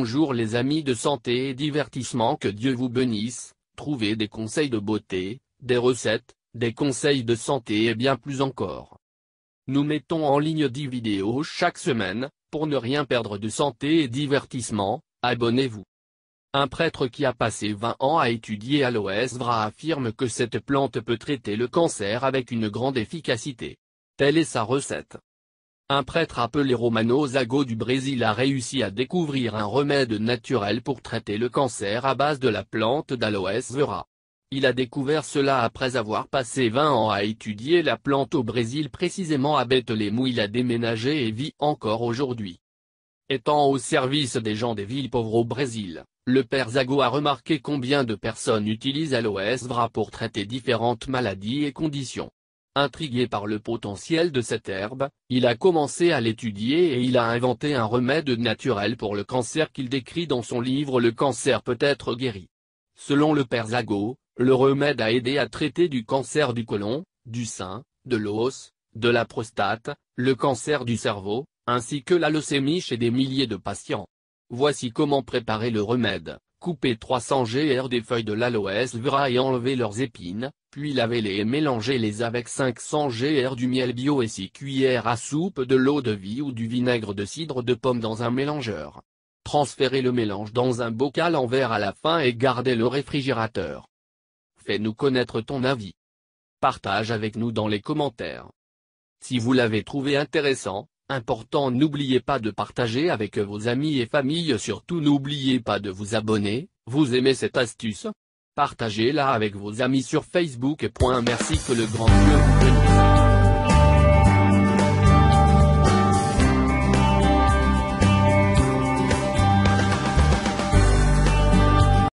Bonjour les amis de santé et divertissement que Dieu vous bénisse, trouvez des conseils de beauté, des recettes, des conseils de santé et bien plus encore. Nous mettons en ligne 10 vidéos chaque semaine, pour ne rien perdre de santé et divertissement, abonnez-vous. Un prêtre qui a passé 20 ans à étudier à vra affirme que cette plante peut traiter le cancer avec une grande efficacité. Telle est sa recette. Un prêtre appelé Romano Zago du Brésil a réussi à découvrir un remède naturel pour traiter le cancer à base de la plante d'aloès vera. Il a découvert cela après avoir passé 20 ans à étudier la plante au Brésil précisément à Bethléem où il a déménagé et vit encore aujourd'hui. Étant au service des gens des villes pauvres au Brésil, le père Zago a remarqué combien de personnes utilisent Aloes vera pour traiter différentes maladies et conditions. Intrigué par le potentiel de cette herbe, il a commencé à l'étudier et il a inventé un remède naturel pour le cancer qu'il décrit dans son livre Le cancer peut être guéri. Selon le père Zago, le remède a aidé à traiter du cancer du côlon, du sein, de l'os, de la prostate, le cancer du cerveau, ainsi que la leucémie chez des milliers de patients. Voici comment préparer le remède. Coupez 300 gr des feuilles de l'aloès vera et enlevez leurs épines, puis lavez-les et mélangez-les avec 500 gr du miel bio et 6 cuillères à soupe de l'eau de vie ou du vinaigre de cidre de pomme dans un mélangeur. Transférez le mélange dans un bocal en verre à la fin et gardez le réfrigérateur. Fais-nous connaître ton avis. Partage avec nous dans les commentaires. Si vous l'avez trouvé intéressant, Important n'oubliez pas de partager avec vos amis et famille surtout n'oubliez pas de vous abonner, vous aimez cette astuce Partagez-la avec vos amis sur Facebook. Merci que le grand Dieu vous